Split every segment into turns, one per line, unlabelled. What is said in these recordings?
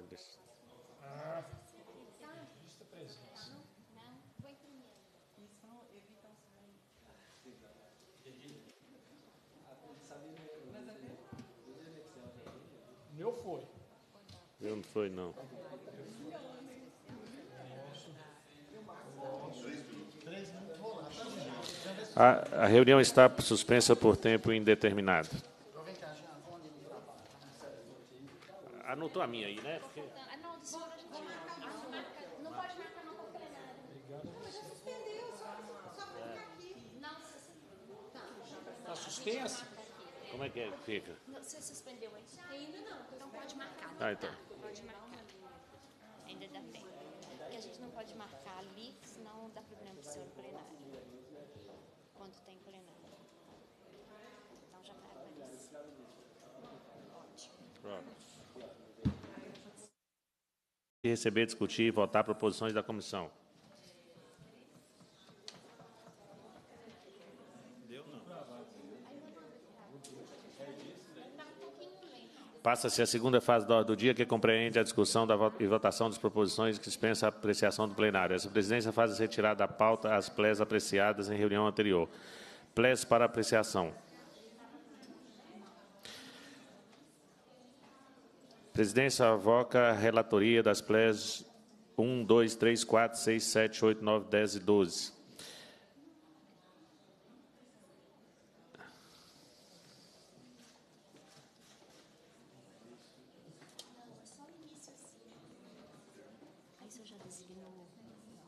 milagres. Ah, Não, foi Meu foi. Eu não foi, não. A, a reunião está suspensa por tempo indeterminado. anotou a minha aí, né? Porque... Ah,
não, senhora, a gente marca.
Não pode marcar, não confia nada. Obrigado. Não, já suspendeu,
só, para
ficar aqui. Não, tá suspensa? Como é que é, fica? você suspendeu aí? Ainda não. Então pode marcar. Ah, tá? então. Pode marcar. Ainda dá tempo. Porque a gente não pode marcar
ali, senão dá problema pro
senhor plenário.
Quando tem plenário.
Então já vai isso. Ótimo. Pronto
receber, discutir e votar proposições da comissão. Passa-se a segunda fase da do dia, que compreende a discussão da, e votação das proposições que dispensa a apreciação do plenário. Essa presidência faz a retirada da pauta às plés apreciadas em reunião anterior. Plés para apreciação. Presidência avoca a relatoria das PLEs 1, 2, 3, 4, 6, 7, 8, 9, 10 e 12.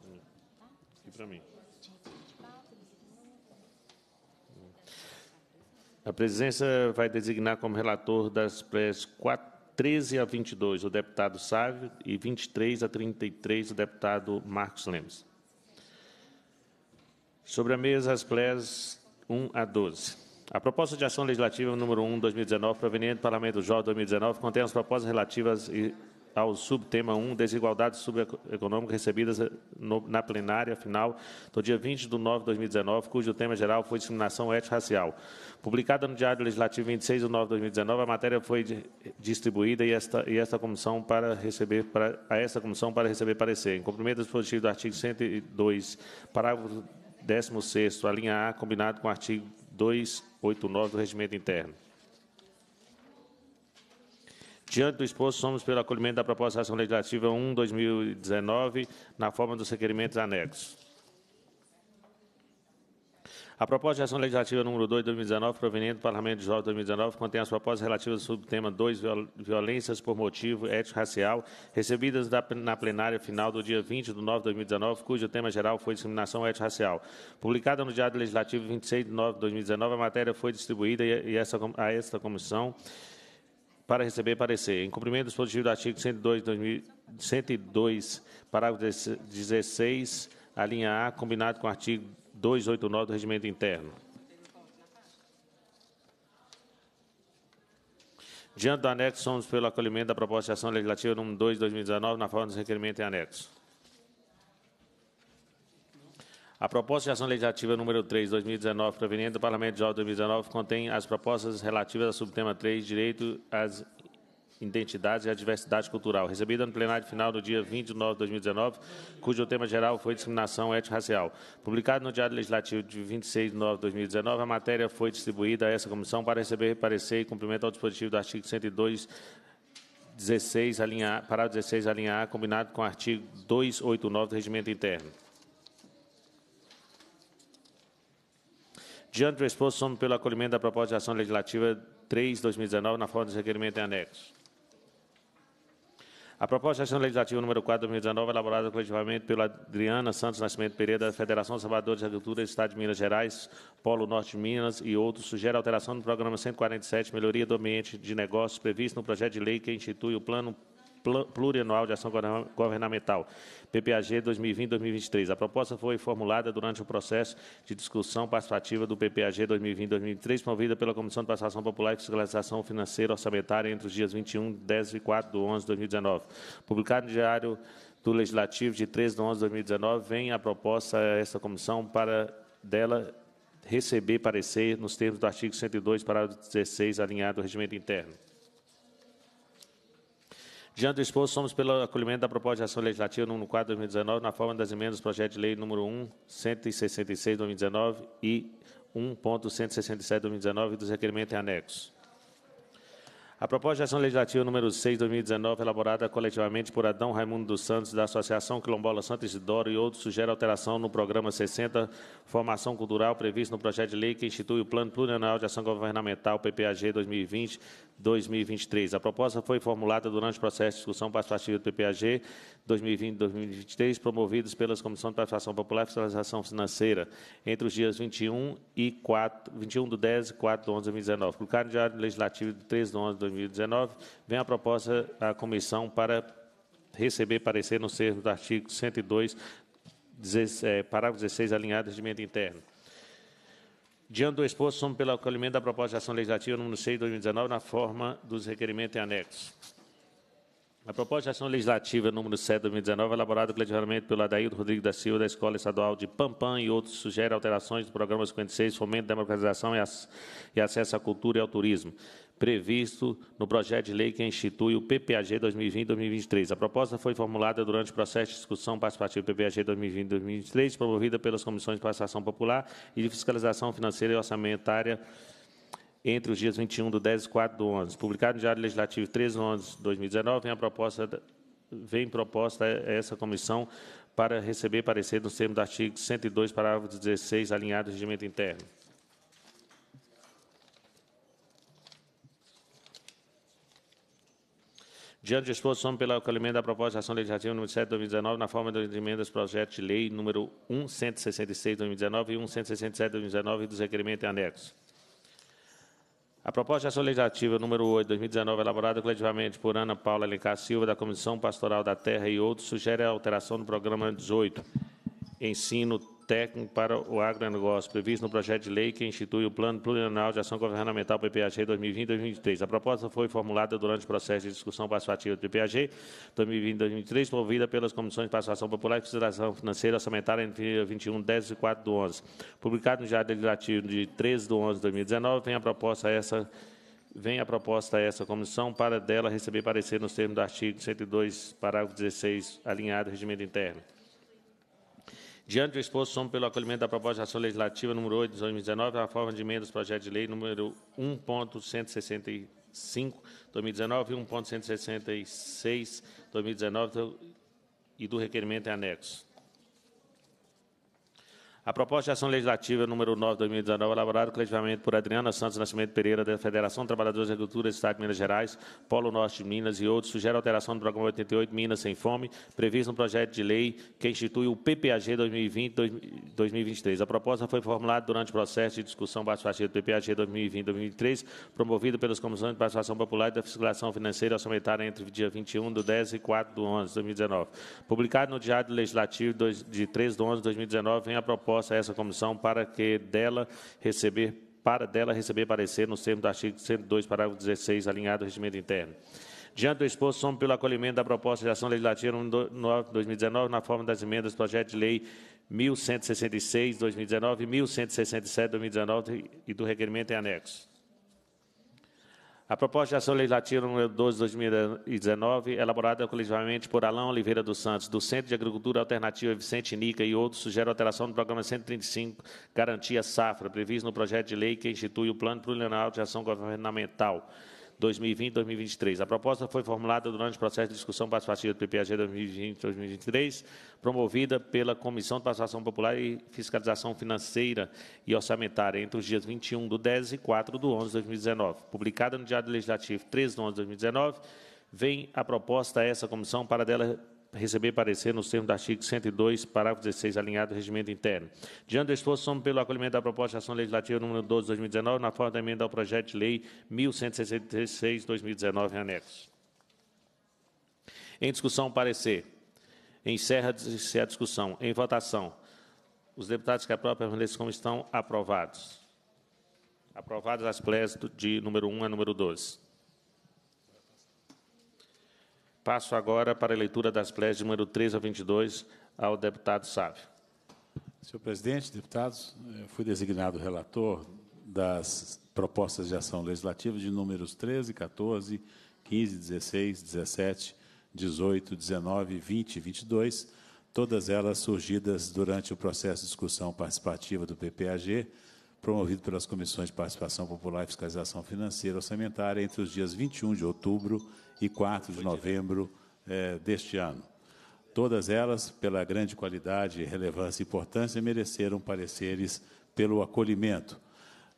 Hum. Hum. A presidência vai designar como relator das PLEs 4, 13 a 22, o deputado Sávio, e 23 a 33, o deputado Marcos Lemos. Sobre a mesa, as pleas 1 a 12. A proposta de ação legislativa número 1, 2019, proveniente do Parlamento Jovem 2019, contém as propostas relativas ao subtema 1, desigualdades subeconômicas recebidas no, na plenária final do dia 20 de nove de 2019, cujo tema geral foi discriminação étnico-racial. Publicada no Diário Legislativo 26 de nove de 2019, a matéria foi de, distribuída e esta, e esta comissão para receber para, a esta comissão para receber parecer. Em cumprimento do dispositivo do artigo 102, parágrafo 16º, a linha A, combinado com o artigo 289 do Regimento Interno. Diante do exposto, somos pelo acolhimento da proposta de ação legislativa 1-2019, na forma dos requerimentos anexos. A proposta de ação legislativa número 2 de 2019, proveniente do Parlamento de Jovem 2019, contém as propostas relativas ao subtema 2, violências por motivo ético-racial, recebidas na plenária final do dia 20 de 9 de 2019, cujo tema geral foi discriminação ético-racial. Publicada no Diário Legislativo 26 de 9 de 2019, a matéria foi distribuída a a esta comissão para receber parecer. Em cumprimento do dispositivo do artigo 102, 102 parágrafo 16, a linha A, combinado com o artigo 289 do Regimento Interno. Diante do anexo, somos pelo acolhimento da proposta de ação legislativa número 2 de 2019, na forma dos requerimentos em anexo. A proposta de ação legislativa número 3, 2019, proveniente do Parlamento de Jovem 2019, contém as propostas relativas ao subtema 3, direito às identidades e à diversidade cultural, recebida no plenário final do dia 20 de novembro de 2019, cujo tema geral foi discriminação étnico-racial. Publicado no Diário Legislativo de 26 de novembro de 2019, a matéria foi distribuída a essa comissão para receber parecer e cumprimento ao dispositivo do artigo 102 16, alinha, parágrafo 16, alinhar, combinado com o artigo 289 do Regimento Interno. Diante do exposto, somo pelo acolhimento da proposta de ação legislativa 3-2019, na forma de requerimento em anexo. A proposta de ação legislativa número 4 2019, elaborada coletivamente pela Adriana Santos Nascimento Pereira, da Federação Salvador de Agricultura Estado de Minas Gerais, Polo Norte de Minas e outros, sugere alteração do programa 147, Melhoria do Ambiente de Negócios, previsto no projeto de lei que institui o Plano Plurianual de Ação Governamental, PPAG 2020-2023. A proposta foi formulada durante o processo de discussão participativa do PPAG 2020-2023, promovida pela Comissão de Participação Popular e Fiscalização Financeira Orçamentária entre os dias 21, 10 e 4 de 11 de 2019. Publicado no Diário do Legislativo de 13 de 11 de 2019, vem a proposta a esta comissão para dela receber parecer nos termos do artigo 102, parágrafo 16, alinhado ao regimento interno. Diante do exposto, somos pelo acolhimento da proposta de ação legislativa número 4 2019, na forma das emendas do projeto de lei número 1, 166 2019 e 1.167 2019 e dos requerimentos em anexos. A proposta de ação legislativa número 6 2019, elaborada coletivamente por Adão Raimundo dos Santos, da Associação Quilombola de Isidoro e outros, sugere alteração no programa 60 Formação Cultural, previsto no projeto de lei que institui o Plano Plurianual de Ação Governamental, PPAG 2020, 2023. A proposta foi formulada durante o processo de discussão participativa do PPAG 2020-2023, promovidos pelas Comissões de Participação Popular e Fiscalização Financeira, entre os dias 21 e 4, 21 do 10 e 4 do 11 de 2019. Publicado no Diário Legislativo de 3 de 11 de 2019, vem a proposta à comissão para receber parecer no termos do artigo 102, 10, é, parágrafo 16, alinhado de regimento interna. Diante do exposto, somos pelo acolhimento da proposta de ação legislativa número 6 de 2019, na forma dos requerimentos em anexos. A proposta de ação legislativa número 7 de 2019, elaborada coletivamente pelo Adaildo Rodrigues da Silva, da Escola Estadual de Pampam e outros, sugere alterações do programa 56, Fomento, Democratização e, e Acesso à Cultura e ao Turismo, previsto no projeto de lei que institui o PPAG 2020-2023. A proposta foi formulada durante o processo de discussão participativa do PPAG 2020-2023, promovida pelas comissões de participação popular e de fiscalização financeira e orçamentária entre os dias 21 do 10 e 4 do 11. Publicado no Diário Legislativo 13 de 11 de 2019, vem, a proposta, vem proposta a essa comissão para receber parecer no termo do artigo 102, parágrafo 16, alinhado ao regimento interno. Diante do exposto, somos pela acolhimento da proposta de ação legislativa número 7 de 2019, na forma das emendas projeto de lei número 166 de 2019 e 167 de 2019 e dos requerimentos em anexos. A proposta de ação legislativa número 8 de 2019, elaborada coletivamente por Ana Paula Alencar Silva, da Comissão Pastoral da Terra e outros, sugere a alteração do programa 18, Ensino técnico para o agronegócio, previsto no projeto de lei que institui o Plano Plurianual de Ação Governamental PPAG 2020-2023. A proposta foi formulada durante o processo de discussão participativa do PPAG 2020-2023, promovida pelas Comissões de Participação Popular e Consideração Financeira Orçamentária entre 21 10 e 4 do 11. Publicado no Diário Legislativo de 13 de 11 de 2019, vem a proposta essa vem a proposta a essa comissão para dela receber parecer nos termos do artigo 102, parágrafo 16, alinhado ao regimento interno. Diante do exposto, somos pelo acolhimento da proposta de ação legislativa número 8 de 2019, a forma de emendas do projeto de lei número 1.165 2019 e 1.166 2019 e do requerimento em anexo. A proposta de ação legislativa número 9 de 2019, elaborada coletivamente por Adriana Santos Nascimento Pereira, da Federação de Trabalhadores da Agricultura do Estado de Minas Gerais, Polo Norte de Minas e outros, sugere alteração do programa 88 Minas Sem Fome, previsto no projeto de lei que institui o PPAG 2020-2023. A proposta foi formulada durante o processo de discussão participativa do PPAG 2020-2023, promovido pelas Comissões de Participação Popular e da Fiscalização Financeira Orçamentária entre dia 21 de 10 e 4 de 11 de 2019. Publicado no Diário Legislativo de 3 de 11 de 2019, vem a proposta proposta a essa comissão para que dela receber para dela receber parecer no termo do artigo 102, parágrafo 16, alinhado ao regimento interno. Diante do exposto, somo pelo acolhimento da proposta de ação legislativa 2019 na forma das emendas do projeto de lei 1166, 2019, 1167, 2019 e do requerimento em anexo. A proposta de ação legislativa número 12 de 2019, elaborada coletivamente por Alain Oliveira dos Santos, do Centro de Agricultura Alternativa Vicente Nica e outros, sugere alteração do programa 135 Garantia Safra, previsto no projeto de lei que institui o Plano Plurianual de Ação Governamental 2020 2023. A proposta foi formulada durante o processo de discussão participativa do PPAG 2020-2023, promovida pela Comissão de Participação Popular e Fiscalização Financeira e Orçamentária entre os dias 21 do 10 e 4 do 11 de 2019. Publicada no Diário Legislativo 3 de 11 de 2019, vem a proposta a essa comissão para dela receber parecer nos termos do artigo 102, parágrafo 16, alinhado do regimento interno. Diante do esforço, somo pelo acolhimento da proposta de ação legislativa número 12 de 2019, na forma da emenda ao projeto de lei 1166 2019, anexo. Em discussão, parecer. Encerra-se a discussão. Em votação. Os deputados que aprovam permaneçam como estão aprovados. Aprovadas as pléias de número 1 a número 12. Passo agora para a leitura das pleas de número 3 a 22 ao deputado Sávio.
Senhor presidente, deputados, eh, fui designado relator das propostas de ação legislativa de números 13, 14, 15, 16, 17, 18, 19, 20 e 22, todas elas surgidas durante o processo de discussão participativa do PPAG, promovido pelas Comissões de Participação Popular e Fiscalização Financeira Orçamentária entre os dias 21 de outubro e 4 de novembro é, deste ano. Todas elas, pela grande qualidade, relevância e importância, mereceram pareceres pelo acolhimento.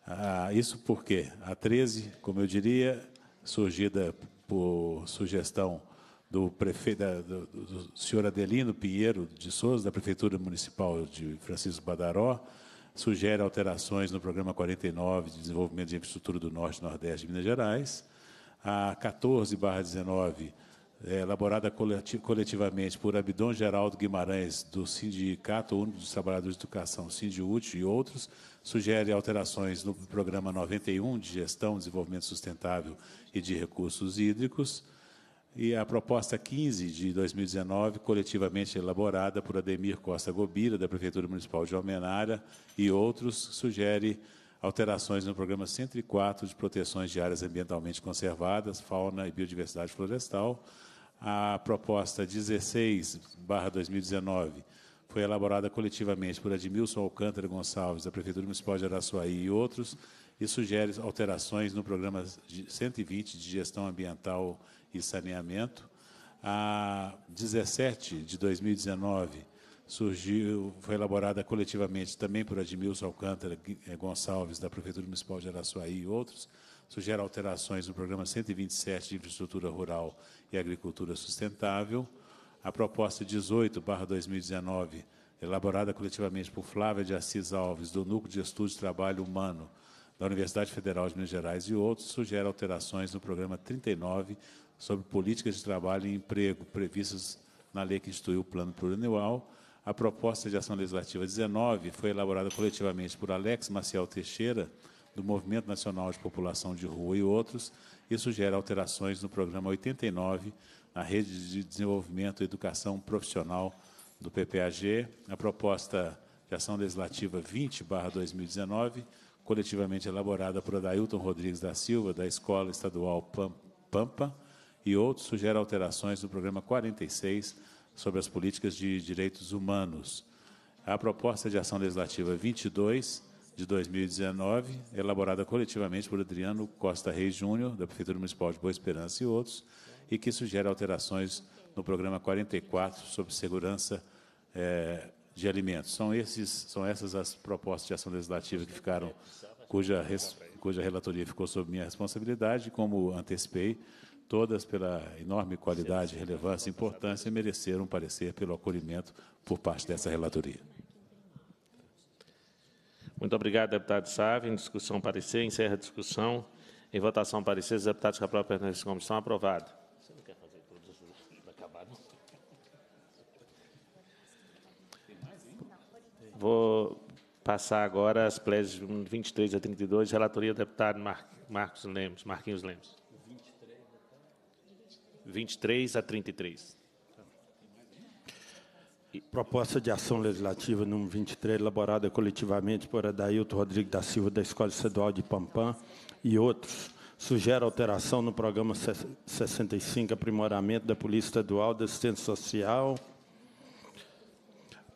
Ah, isso porque a 13, como eu diria, surgida por sugestão do prefeito, da do, do senhor Adelino Pinheiro de Souza, da Prefeitura Municipal de Francisco Badaró, sugere alterações no Programa 49 de Desenvolvimento de Infraestrutura do Norte e Nordeste de Minas Gerais, a 14-19, é, elaborada coletivamente por Abdon Geraldo Guimarães, do Sindicato Único dos Trabalhadores de Educação, Sindiúti e outros, sugere alterações no Programa 91 de Gestão, Desenvolvimento Sustentável e de Recursos Hídricos, e a proposta 15 de 2019, coletivamente elaborada por Ademir Costa Gobira, da Prefeitura Municipal de Almenara, e outros, sugere alterações no programa 104 de proteções de áreas ambientalmente conservadas, fauna e biodiversidade florestal. A proposta 16/2019 foi elaborada coletivamente por Admilson Alcântara Gonçalves, da Prefeitura Municipal de Araçuaí e outros, e sugere alterações no programa 120 de gestão ambiental e saneamento. A 17 de 2019 surgiu, foi elaborada coletivamente também por Admilson Alcântara eh, Gonçalves, da Prefeitura Municipal de Araçuaí e outros, sugere alterações no Programa 127 de Infraestrutura Rural e Agricultura Sustentável, a proposta 18, 2019, elaborada coletivamente por Flávia de Assis Alves, do Núcleo de Estudos de Trabalho Humano da Universidade Federal de Minas Gerais e outros, sugere alterações no Programa 39 sobre políticas de trabalho e emprego previstas na lei que instituiu o Plano Plurianual, a proposta de ação legislativa 19 foi elaborada coletivamente por Alex Maciel Teixeira, do Movimento Nacional de População de Rua e outros, e sugere alterações no programa 89, na Rede de Desenvolvimento e Educação Profissional do PPAG. A proposta de ação legislativa 20/2019, coletivamente elaborada por Adailton Rodrigues da Silva, da Escola Estadual Pampa, e outros, sugere alterações no programa 46 sobre as políticas de direitos humanos. A proposta de ação legislativa 22 de 2019, elaborada coletivamente por Adriano Costa Reis Júnior, da Prefeitura Municipal de Boa Esperança e outros, e que sugere alterações no programa 44 sobre segurança é, de alimentos. São, esses, são essas as propostas de ação legislativa que ficaram, cuja, res, cuja relatoria ficou sob minha responsabilidade, como antecipei, todas pela enorme qualidade, relevância e importância, mereceram parecer pelo acolhimento por parte dessa relatoria.
Muito obrigado, deputado Sávio. Em discussão, parecer. Encerra a discussão. Em votação, parecer. Os deputados que aprovam pertencem à comissão, aprovado. Você não quer fazer todos os acabados? Vou passar agora as de 23 a 32, relatoria do deputado Mar... Marcos Lemos, Marquinhos Lemos. 23 a 33.
Proposta de ação legislativa número 23, elaborada coletivamente por Adailto Rodrigues da Silva, da Escola Estadual de Pampam e outros, sugere alteração no programa 65, aprimoramento da Polícia Estadual da Assistência Social.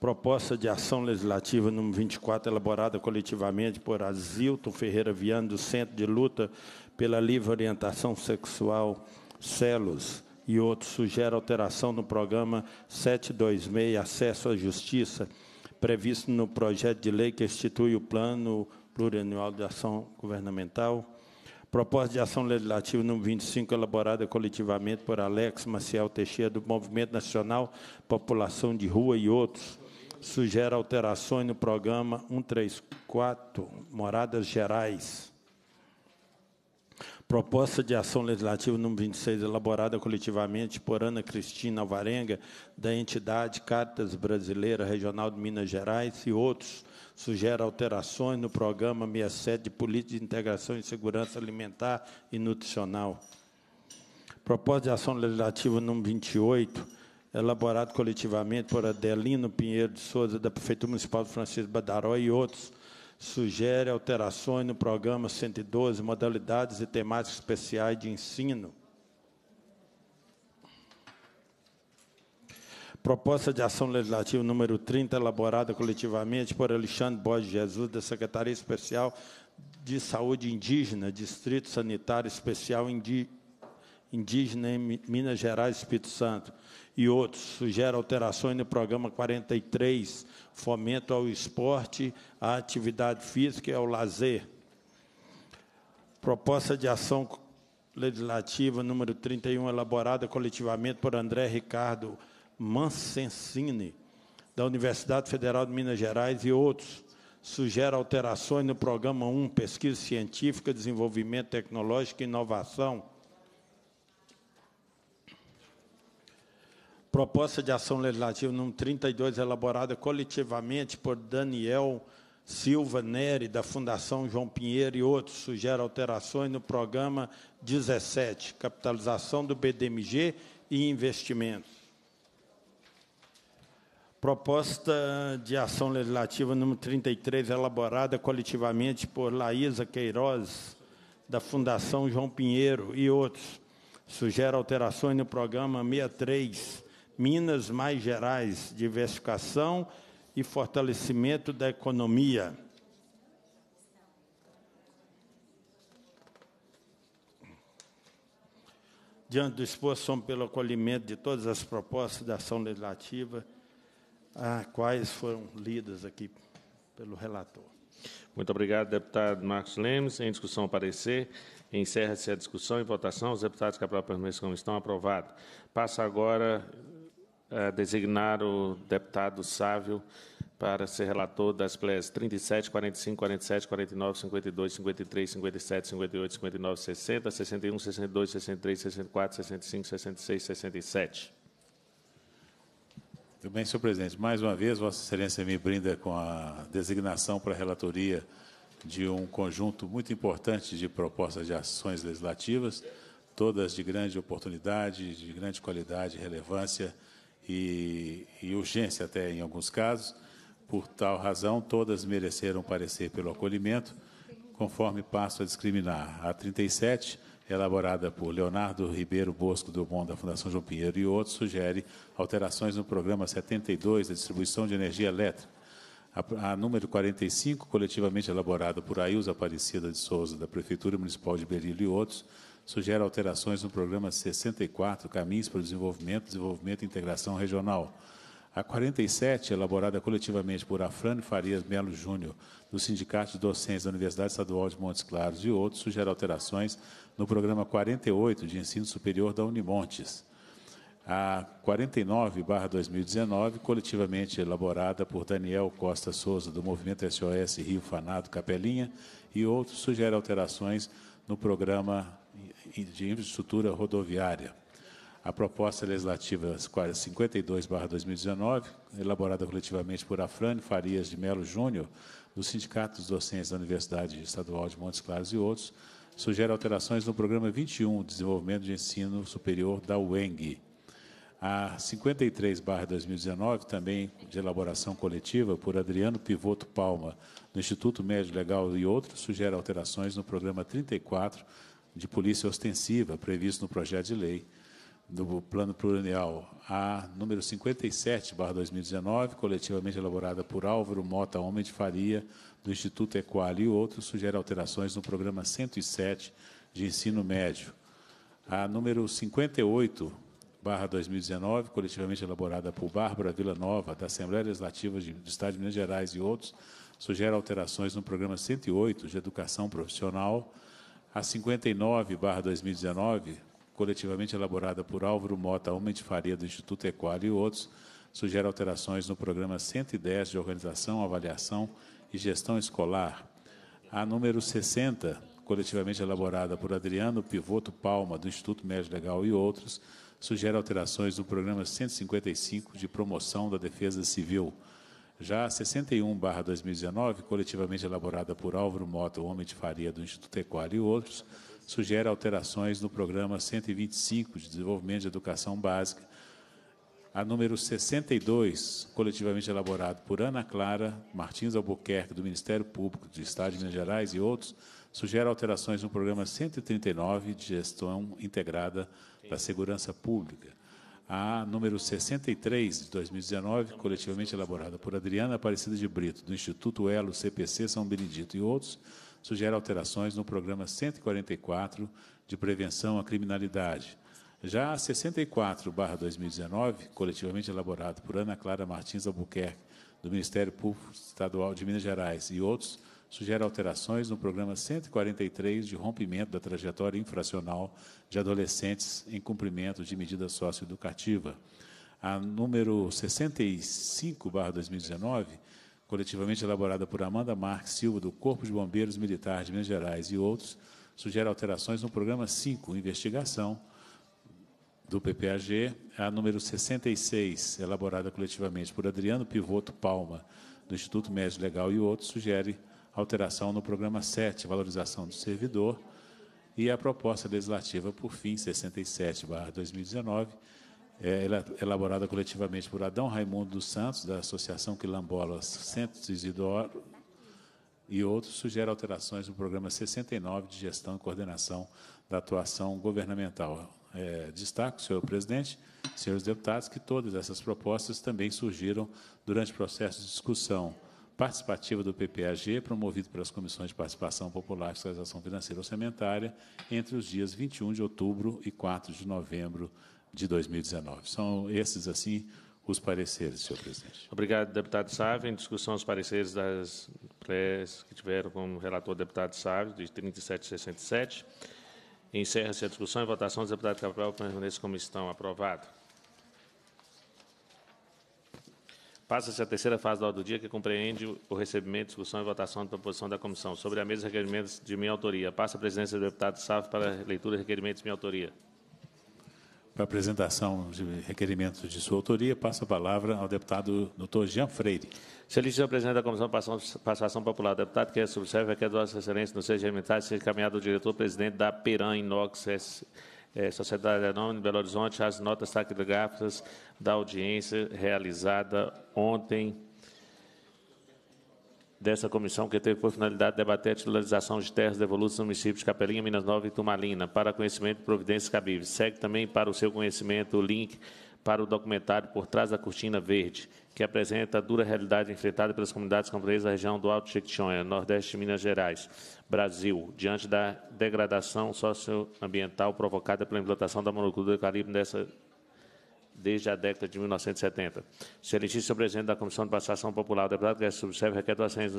Proposta de ação legislativa número 24, elaborada coletivamente por Azilton Ferreira Viana, do Centro de Luta pela Livre Orientação Sexual Celos e outros sugere alteração no programa 726 Acesso à Justiça, previsto no projeto de lei que institui o Plano Plurianual de Ação Governamental. Proposta de ação legislativa número 25, elaborada coletivamente por Alex Maciel Teixeira, do Movimento Nacional População de Rua e outros, sugere alterações no programa 134 Moradas Gerais. Proposta de ação legislativa número 26, elaborada coletivamente por Ana Cristina Alvarenga, da entidade Cartas Brasileira Regional de Minas Gerais e outros, sugere alterações no programa 67 de Política de Integração e Segurança Alimentar e Nutricional. Proposta de ação legislativa número 28, elaborada coletivamente por Adelino Pinheiro de Souza, da Prefeitura Municipal de Francisco Badaró e outros, sugere alterações no programa 112, modalidades e temáticas especiais de ensino. Proposta de ação legislativa número 30, elaborada coletivamente por Alexandre Borges Jesus, da Secretaria Especial de Saúde Indígena, Distrito Sanitário Especial Indígena em Minas Gerais, Espírito Santo, e outros, sugere alterações no programa 43, fomento ao esporte, à atividade física e ao lazer. Proposta de ação legislativa número 31, elaborada coletivamente por André Ricardo Mancensini, da Universidade Federal de Minas Gerais e outros, sugere alterações no programa 1, Pesquisa Científica, Desenvolvimento Tecnológico e Inovação, proposta de ação legislativa número 32, elaborada coletivamente por Daniel Silva Neri, da Fundação João Pinheiro e outros, sugere alterações no programa 17, capitalização do BDMG e investimento. Proposta de ação legislativa número 33, elaborada coletivamente por Laísa Queiroz, da Fundação João Pinheiro e outros, sugere alterações no programa 63, Minas mais gerais, diversificação e fortalecimento da economia. Diante do exposto, somos pelo acolhimento de todas as propostas da ação legislativa, a quais foram lidas aqui pelo
relator. Muito obrigado, deputado Marcos Lemes. Em discussão, parecer. Encerra-se a discussão e votação. Os deputados que aprovam a permissão estão, aprovado. Passa agora eh, designar o deputado Sávio para ser relator das PLEs 37, 45, 47, 49, 52, 53, 57, 58, 59, 60, 61, 62, 63, 64, 65, 66, 67.
Muito bem, senhor presidente. Mais uma vez, Vossa Excelência me brinda com a designação para a relatoria de um conjunto muito importante de propostas de ações legislativas, todas de grande oportunidade, de grande qualidade e relevância e, e urgência até em alguns casos. Por tal razão, todas mereceram parecer pelo acolhimento, conforme passo a discriminar. A 37, elaborada por Leonardo Ribeiro Bosco do Bom da Fundação João Pinheiro e outros, sugere alterações no programa 72 da distribuição de energia elétrica. A, a número 45, coletivamente elaborada por Ailsa Aparecida de Souza, da Prefeitura Municipal de Berilo e outros, sugere alterações no programa 64, Caminhos para o Desenvolvimento, Desenvolvimento e Integração Regional. A 47, elaborada coletivamente por Afrânio Farias Melo Júnior, do Sindicato de Docentes da Universidade Estadual de Montes Claros e outros, sugere alterações no programa 48 de ensino superior da Unimontes. A 49-2019, coletivamente elaborada por Daniel Costa Souza, do Movimento SOS Rio Fanado Capelinha, e outros, sugere alterações no programa de infraestrutura rodoviária. A proposta legislativa 52-2019, elaborada coletivamente por Afrânio Farias de Melo Júnior, do Sindicato dos Docentes da Universidade Estadual de Montes Claros e outros, sugere alterações no Programa 21 de Desenvolvimento de Ensino Superior da UENG. A 53-2019, também de elaboração coletiva, por Adriano Pivoto Palma, do Instituto Médio Legal e outros, sugere alterações no Programa 34 de polícia ostensiva previsto no projeto de lei do Plano Plurianual A número 57/2019, coletivamente elaborada por Álvaro Mota Homem de Faria, do Instituto Equal e outros, sugere alterações no programa 107 de ensino médio. A número 58/2019, coletivamente elaborada por Bárbara Vila Nova, da Assembleia Legislativa de, do Estado de Minas Gerais e outros, sugere alterações no programa 108 de educação profissional a 59-2019, coletivamente elaborada por Álvaro Mota Alma de Faria, do Instituto Equal e outros, sugere alterações no programa 110 de Organização, Avaliação e Gestão Escolar. A número 60, coletivamente elaborada por Adriano Pivoto Palma, do Instituto Médio Legal e outros, sugere alterações no programa 155 de Promoção da Defesa Civil. Já a 61-2019, coletivamente elaborada por Álvaro Mota, homem de Faria do Instituto Equal e outros, sugere alterações no programa 125 de desenvolvimento de educação básica, a número 62, coletivamente elaborado por Ana Clara Martins Albuquerque, do Ministério Público do Estado de Minas Gerais e outros, sugere alterações no programa 139 de gestão integrada da segurança pública a número 63 de 2019, coletivamente elaborada por Adriana Aparecida de Brito, do Instituto Elo CPC São Benedito e outros, sugere alterações no programa 144 de prevenção à criminalidade. Já a 64 2019, coletivamente elaborado por Ana Clara Martins Albuquerque, do Ministério Público Estadual de Minas Gerais e outros, sugere alterações no programa 143 de rompimento da trajetória infracional de adolescentes em cumprimento de medida socioeducativa. A número 65/2019, coletivamente elaborada por Amanda Marques Silva do Corpo de Bombeiros Militar de Minas Gerais e outros, sugere alterações no programa 5, investigação do PPAG, a número 66, elaborada coletivamente por Adriano Pivoto Palma, do Instituto Médio Legal e outros, sugere alteração no programa 7, valorização do servidor, e a proposta legislativa, por fim, 67-2019, é elaborada coletivamente por Adão Raimundo dos Santos, da Associação Quilombola Santos Isidoro, e outros, sugere alterações no programa 69 de gestão e coordenação da atuação governamental. É, destaco, senhor presidente, senhores deputados, que todas essas propostas também surgiram durante o processo de discussão participativa do PPAG, promovido pelas Comissões de Participação Popular e Fiscalização Financeira Orçamentária, entre os dias 21 de outubro e 4 de novembro de 2019. São esses, assim, os pareceres, senhor presidente.
Obrigado, deputado Sávio. Em discussão, os pareceres das prés que tiveram como relator deputado Sávio, de 3767. Encerra-se a discussão e votação deputado Capel, Cabral permaneça como estão. Aprovado. Passa-se a terceira fase da ordem do dia, que compreende o recebimento, discussão e votação da proposição da comissão sobre a mesa de requerimentos de minha autoria. Passa a presidência do deputado Sávio para leitura de requerimentos de minha autoria.
Para apresentação de requerimentos de sua autoria, passa a palavra ao deputado Dr. Jean Freire. Excelentíssimo presidente da Comissão de Passação
Popular, deputado que é subserve, requer é Vossa Excelência, no seja remitado, seja encaminhado ao diretor-presidente da Peran Inox é, Sociedade Anônima de Belo Horizonte, as notas taquigráficas da audiência realizada ontem dessa comissão que teve por finalidade debater a titularização de terras devolutas no município de Capelinha, Minas Nova e Tumalina. para conhecimento de providências cabíveis. Segue também para o seu conhecimento o link para o documentário Por Trás da Cortina Verde, que apresenta a dura realidade enfrentada pelas comunidades camponesas da região do Alto Jequitinhonha, Nordeste de Minas Gerais Brasil, diante da degradação socioambiental provocada pela implantação da monocultura de eucalipto nessa, desde a década de 1970. Excelentíssimo presidente da Comissão de Passação Popular, o deputado que subserve requer doações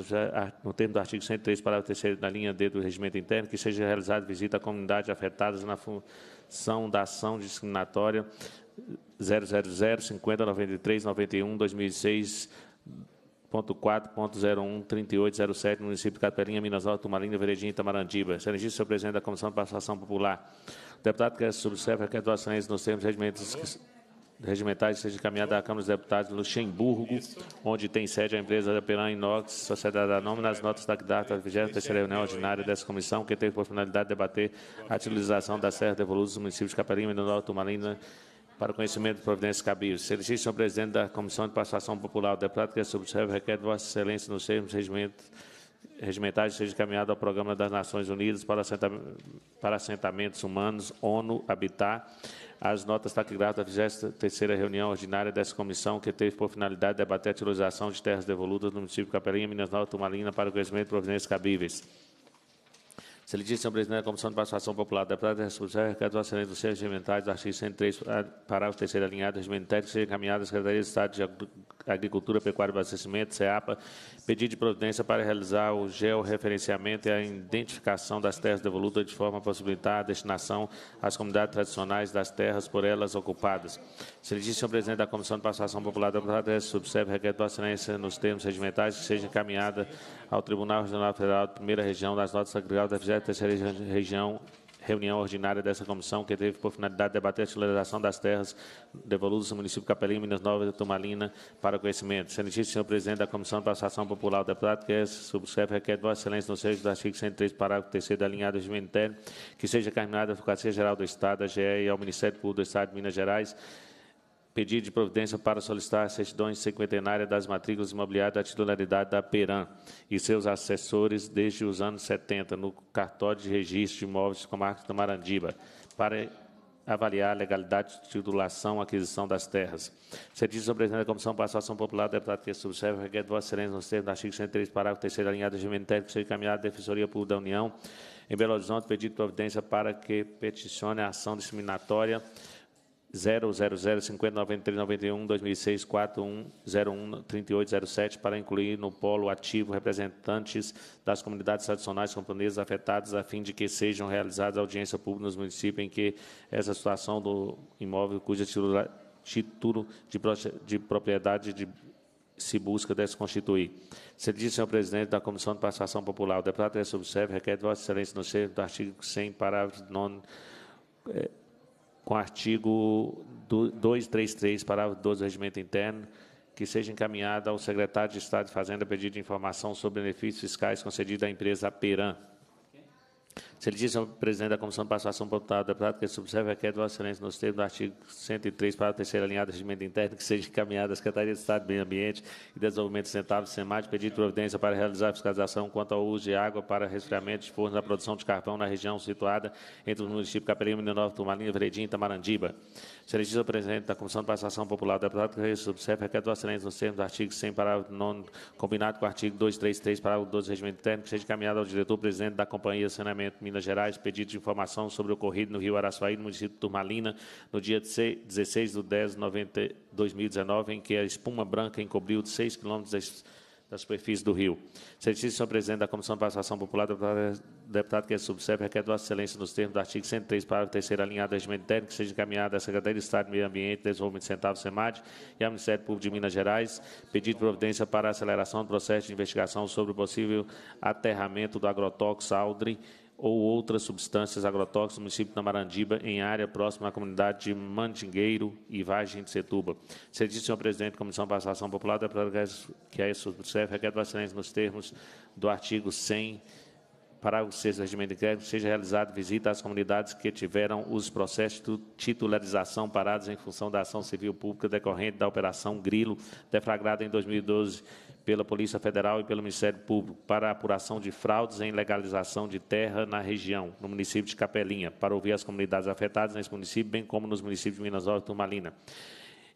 no termo do artigo 103, parágrafo 3 da linha D do regimento interno, que seja realizada visita à comunidade afetadas na função da ação discriminatória 000 50 93 91 2006 .4.013807, município de Capelinha, Minas Novas, Tumalinda, Veredinha e Itamarandiba. Excelentíssimo senhor presidente da Comissão de Participação Popular. O deputado que subscreve requer doações nos termos regimentos regimentais seja encaminhada à Câmara dos Deputados de Luxemburgo, onde tem sede a empresa da Peran Inox, Sociedade Anônima, nas notas da data da 23 reunião ordinária dessa comissão, que teve por finalidade debater a utilização da Serra Devoluta dos municípios de Capelinha, Menor, Tumalina, para o conhecimento de providências cabíveis. Solicito ao presidente da Comissão de Participação Popular, o deputado que é subscreve, requer de Vossa Excelência nos termos regimentais seja encaminhado ao Programa das Nações Unidas para, para Assentamentos Humanos, ONU, Habitat, as notas taquigráficas da 23 reunião ordinária dessa comissão, que teve por finalidade debater a utilização de terras devolutas no município de Capelinha, Minas Novas, Tumalina, para o conhecimento de providências cabíveis. Se ele disse ao presidente da é Comissão de Participação Popular, deputado de Resolução, é requer do assinantes dos seus regimentais, artigo 103, eh, parágrafo 3 alinhado, regimento técnico, seja encaminhado à Secretaria de Estado de Agricultura, Pecuária e Abastecimento, CEAPA, pedido de providência para realizar o georreferenciamento e a identificação das terras devolutas de forma a possibilitar a destinação às comunidades tradicionais das terras por elas ocupadas. senhor presidente da Comissão de Passação Popular da Prata, subscreve requer do excelência nos termos regimentais que seja encaminhada ao Tribunal Regional Federal de Primeira Região das Notas Agrícolas da 23 Região reunião ordinária dessa comissão, que teve por finalidade debater a titularização das terras devolutas ao município Capelinho, Minas Novas e Turmalina para conhecimento. Excelentíssimo senhor presidente da Comissão de Passação Popular, o deputado que é subchefe, requer Vossa Excelência, no seja do artigo 103, parágrafo 3 da linha do interno que seja encaminhada à Advocacia Geral do Estado, a GE e ao Ministério Público do Estado de Minas Gerais, pedido de providência para solicitar as certidões cinquentenárias das matrículas imobiliárias da titularidade da Peran e seus assessores desde os anos 70 no cartório de registro de imóveis do comarca do Marandiba, para avaliar a legalidade de titulação aquisição das terras. Certidão sobre da Comissão a ação Popular, deputado que Subserve, requer Vossa Excelência, nos termos do artigo 103, parágrafo 3 alinhado do regimento técnico, seja encaminhado à Defensoria Pública da União, em Belo Horizonte, pedido de providência para que peticione a ação discriminatória 00059391-2006-4101-3807 para incluir no polo ativo representantes das comunidades tradicionais camponesas afetadas a fim de que sejam realizadas audiência pública nos municípios em que essa situação do imóvel cuja título de, de propriedade de se busca desconstituir. Se diz, senhor presidente da Comissão de Participação Popular, o deputado é Observe requer de Vossa Excelência, no seu do artigo 100, parágrafo 9, com o artigo 233, parágrafo 12 do Regimento Interno, que seja encaminhada ao secretário de Estado de Fazenda pedido de informação sobre benefícios fiscais concedidos à empresa Peran. Se ele diz presidente da Comissão de Passação Popular Deputado que subserve a queda do excelência nos termos do artigo 103, para a terceira linha do regimento interno, que seja encaminhada à Secretaria de Estado de Meio Ambiente e Desenvolvimento Sustentável, SEMAD, pedir providência para realizar a fiscalização quanto ao uso de água para resfriamento de fornos da produção de carvão na região situada entre os municípios Capelinho, Minas Nova, Turmalina, Veredim e Tamarandiba. Se ele diz presidente da Comissão de Passação Popular Deputado que subserve a queda do excelência nos termos do artigo 100, parágrafo 9, combinado com o artigo 233, parágrafo 12 do regimento interno, que seja encaminhada ao diretor-presidente da Companhia Saneamento Minas Gerais, pedido de informação sobre o ocorrido no Rio Araçuaí, no município de Turmalina, no dia 16 de 10 de 2019, em que a espuma branca encobriu de 6 quilômetros da superfície do rio. Certíssimo, senhor presidente da Comissão de Participação Popular, deputado, deputado que é subserve, requer do Excelência, nos termos do artigo 103, parágrafo 3 alinhado ao regimento que seja encaminhada à Secretaria de Estado de Meio Ambiente, Desenvolvimento Central do SEMAD e ao Ministério Público de Minas Gerais, pedido de providência para a aceleração do processo de investigação sobre o possível aterramento do agrotóxico Aldrin ou outras substâncias agrotóxicas no município de Marandiba em área próxima à comunidade de Mandingueiro e Vargem de Setuba. Se disse, senhor presidente, a Comissão de Participação Popular, deputado que a é SUSF requer vacinantes nos termos do artigo 100 Parágrafo 6 do Regimento de Crédito, seja realizada visita às comunidades que tiveram os processos de titularização parados em função da ação civil pública decorrente da Operação Grilo, deflagrada em 2012 pela Polícia Federal e pelo Ministério Público, para apuração de fraudes em legalização de terra na região, no município de Capelinha, para ouvir as comunidades afetadas nesse município, bem como nos municípios de Minas Gerais e Turmalina.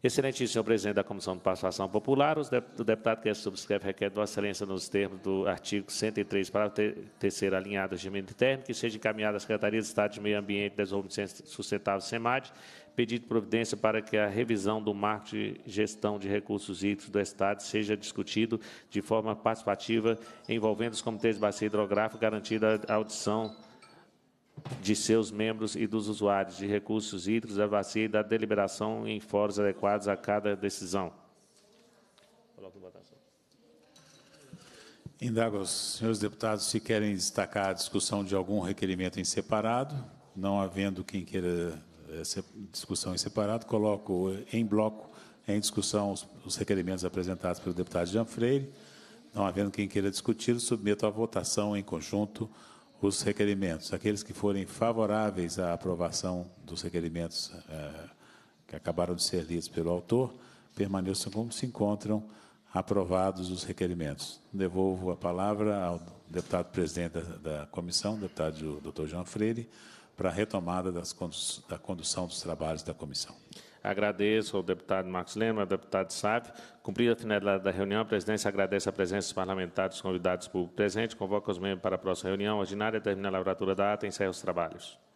Excelentíssimo senhor presidente da Comissão de Participação Popular, o deputado que é subscreve requer do Excelência, nos termos do artigo 103, parágrafo terceiro alinhado do regimento interno, que seja encaminhada à Secretaria de Estado de Meio Ambiente e Desenvolvimento Sustentável, SEMAD, pedido de providência para que a revisão do marco de gestão de recursos hídricos do Estado seja discutido de forma participativa, envolvendo os comitês de bacia hidrográfica, garantida a audição de seus membros e dos usuários de recursos hídricos da bacia e da deliberação em fóruns adequados a cada decisão.
Indago aos senhores deputados se querem destacar a discussão de algum requerimento em separado. Não havendo quem queira eh, discussão em separado, coloco em bloco em discussão os, requerimentos apresentados pelo deputado Jean Freire. Não havendo quem queira discutir, submeto à votação em conjunto os requerimentos, aqueles que forem favoráveis à aprovação dos requerimentos eh, que acabaram de ser lidos pelo autor, permaneçam como se encontram aprovados os requerimentos. Devolvo a palavra ao deputado presidente da, da comissão, deputado doutor João Freire, para a retomada das, da condução dos trabalhos da comissão.
Agradeço ao deputado Marcos Lema, ao deputado Sávio. Cumprida a finalidade da reunião, a presidência agradece a presença dos parlamentares convidados públicos presentes, convoca os membros para a próxima reunião ordinária, termina a lavratura da ata e encerra os trabalhos.